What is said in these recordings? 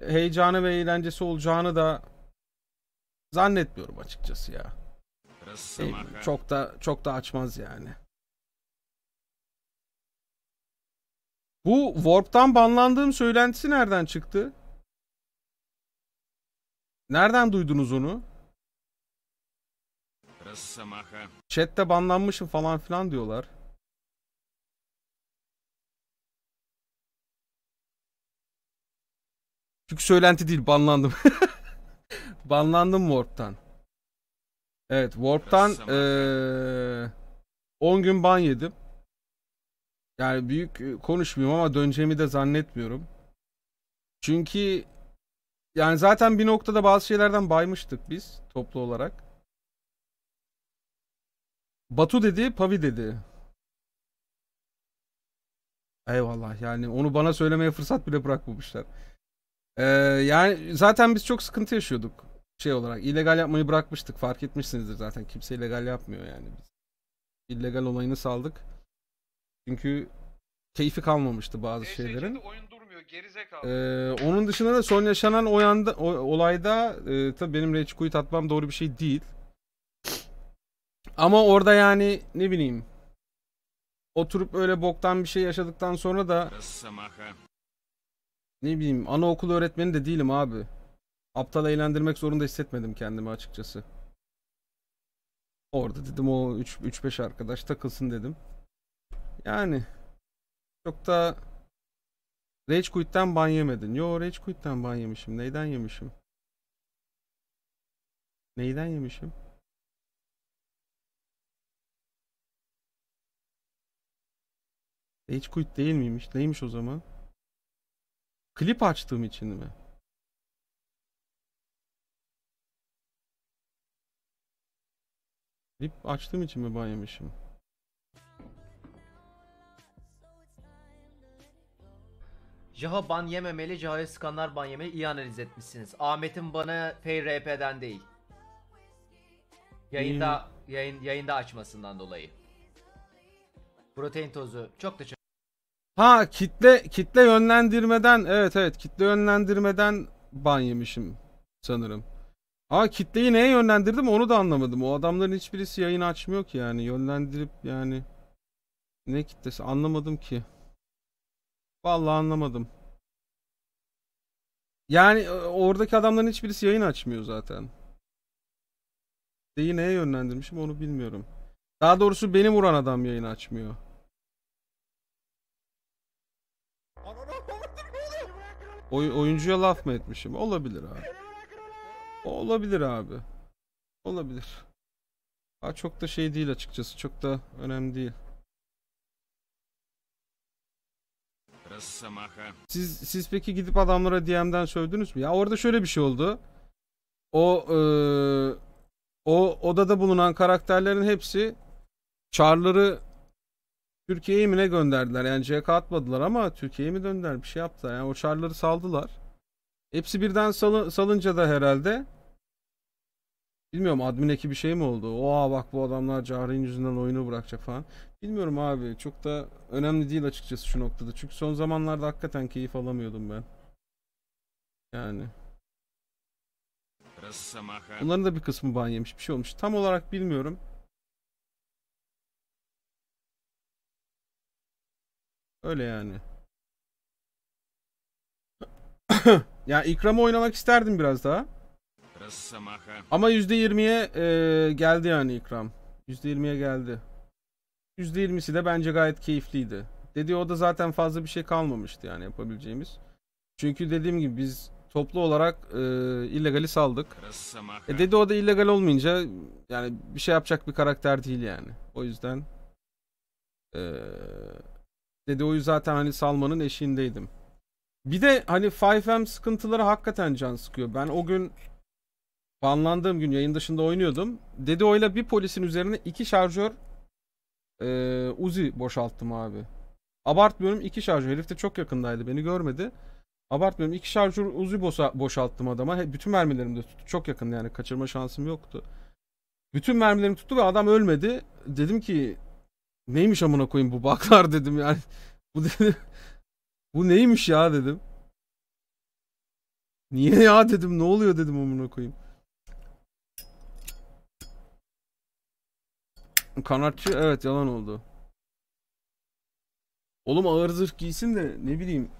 heyecanı ve eğlencesi olacağını da zannetmiyorum açıkçası ya. E, çok da çok da açmaz yani. Bu Warp'tan banlandığım söylentisi nereden çıktı? Nereden duydunuz onu? Chat'te banlanmışım falan filan diyorlar. Çünkü söylenti değil banlandım. banlandım Warp'tan. Evet Warp'tan ee, 10 gün ban yedim. Yani büyük e, konuşmuyorum ama döneceğimi de zannetmiyorum. Çünkü yani zaten bir noktada bazı şeylerden baymıştık biz toplu olarak. Batu dedi, Pavi dedi. Eyvallah yani onu bana söylemeye fırsat bile bırakmamışlar. Ee, yani zaten biz çok sıkıntı yaşıyorduk şey olarak. illegal yapmayı bırakmıştık fark etmişsinizdir zaten. Kimse illegal yapmıyor yani biz. illegal olayını saldık. Çünkü keyfi kalmamıştı bazı e, şeylerin. Oyun durmuyor gerizekalı. Ee, onun dışında da son yaşanan o yanda, o, olayda e, tabii benim rage quit atmam doğru bir şey değil. Ama orada yani ne bileyim oturup öyle boktan bir şey yaşadıktan sonra da ne bileyim anaokul öğretmeni de değilim abi. Aptal eğlendirmek zorunda hissetmedim kendimi açıkçası. Orada dedim o 3-5 arkadaş takılsın dedim. Yani çok da Rage Quit'ten ban yemedin. Yo Rage Quit'ten ban yemişim. Neyden yemişim? Neyden yemişim? Rage Quit değil miymiş? Neymiş o zaman? Klip açtığım için mi? Klip açtığım için mi ban yemişim? Caha ban yememeli, Caha'ya sıkanlar ban yemeli. İyi analiz etmişsiniz. Ahmet'in bana FRP'den değil. Yayında, yayın, yayında açmasından dolayı. Protein tozu. Çok da çok Ha kitle kitle yönlendirmeden evet evet kitle yönlendirmeden ban yemişim sanırım. Aa kitleyi neye yönlendirdim onu da anlamadım. O adamların hiçbirisi yayın açmıyor ki yani. Yönlendirip yani ne kitlesi anlamadım ki. Vallahi anlamadım. Yani e, oradaki adamların hiçbirisi yayın açmıyor zaten. Kitleyi neye yönlendirmişim onu bilmiyorum. Daha doğrusu benim vuran adam yayın açmıyor. Oy oyuncuya laf mı etmişim? Olabilir abi. Olabilir abi. Olabilir. Aa, çok da şey değil açıkçası. Çok da önemli değil. Siz siz peki gidip adamlara DM'den sövdünüz mü? Ya orada şöyle bir şey oldu. O e, o odada bulunan karakterlerin hepsi çarları Türkiye'yi mi ne gönderdiler? Yani CK atmadılar ama Türkiye'yi mi döndüler? Bir şey yaptılar. Yani uçarları saldılar. Hepsi birden salı, salınca da herhalde Bilmiyorum admin ekibi şey mi oldu? Oha bak bu adamlar Cahre'nin yüzünden oyunu bırakacak falan. Bilmiyorum abi çok da önemli değil açıkçası şu noktada. Çünkü son zamanlarda hakikaten keyif alamıyordum ben. Yani. Bunların da bir kısmı ban yemiş bir şey olmuş. Tam olarak bilmiyorum. Öyle yani. ya ikramı oynamak isterdim biraz daha. Ama %20'ye e, geldi yani ikram. %20'ye geldi. %20'si de bence gayet keyifliydi. Dedi o da zaten fazla bir şey kalmamıştı yani yapabileceğimiz. Çünkü dediğim gibi biz toplu olarak e, illegali saldık. E dedi o da illegal olmayınca yani bir şey yapacak bir karakter değil yani. O yüzden eee Dedi oyu zaten hani Salman'ın eşiğindeydim. Bir de hani 5M sıkıntıları hakikaten can sıkıyor. Ben o gün banlandığım gün yayın dışında oynuyordum. Dedi oyla bir polisin üzerine iki şarjör e, Uzi boşalttım abi. Abartmıyorum iki şarjör. Herif de çok yakındaydı beni görmedi. Abartmıyorum iki şarjör Uzi boşa, boşalttım adama. He, bütün mermilerim de tuttu. Çok yakın yani kaçırma şansım yoktu. Bütün mermilerim tuttu ve adam ölmedi. Dedim ki Neymiş amına koyayım bu baklar dedim yani. Bu dedim. Bu neymiş ya dedim. Niye ya dedim ne oluyor dedim amına koyayım. Kanatçı evet yalan oldu. Oğlum ağır zırh giysin de ne bileyim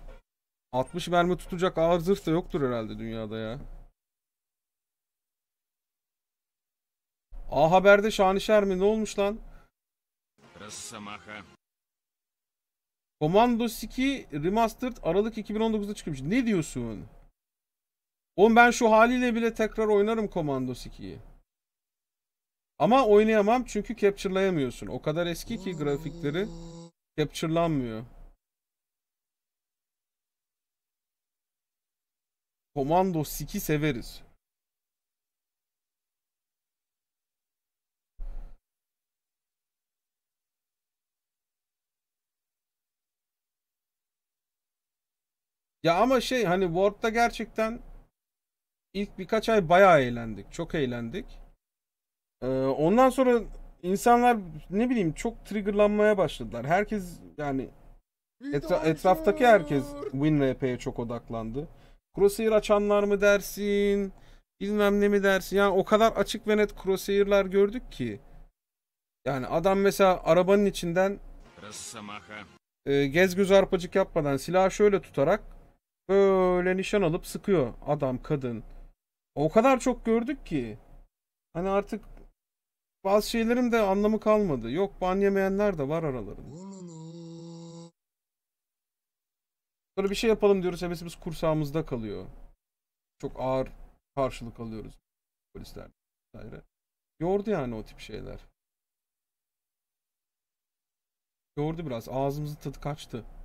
60 mermi tutacak ağır zırh da yoktur herhalde dünyada ya. A Haber'de Şanişer mi ne olmuş lan? Rossamaka. Commandos 2 Remastered Aralık 2019'da çıkmış. Ne diyorsun? Oğlum ben şu haliyle bile tekrar oynarım Commandos 2'yi. Ama oynayamam çünkü capture'layamıyorsun. O kadar eski ki grafikleri capture'lanmıyor. Commandos 2 severiz. Ya ama şey hani Warp'ta gerçekten ilk birkaç ay bayağı eğlendik. Çok eğlendik. Ee, ondan sonra insanlar ne bileyim çok triggerlanmaya başladılar. Herkes yani etra etraftaki herkes WinRP'ye çok odaklandı. Crosshair açanlar mı dersin? Bilmem ne mi dersin? Yani o kadar açık ve net crosshair'lar gördük ki. Yani adam mesela arabanın içinden e, gez göz arpacık yapmadan silahı şöyle tutarak Böyle nişan alıp sıkıyor adam kadın. O kadar çok gördük ki. Hani artık bazı şeylerin de anlamı kalmadı. Yok ban yemeyenler de var aralarında. Sonra bir şey yapalım diyoruz hevesimiz kursağımızda kalıyor. Çok ağır karşılık alıyoruz polisler vesaire. Yordu yani o tip şeyler. Yordu biraz ağzımızın tadı kaçtı.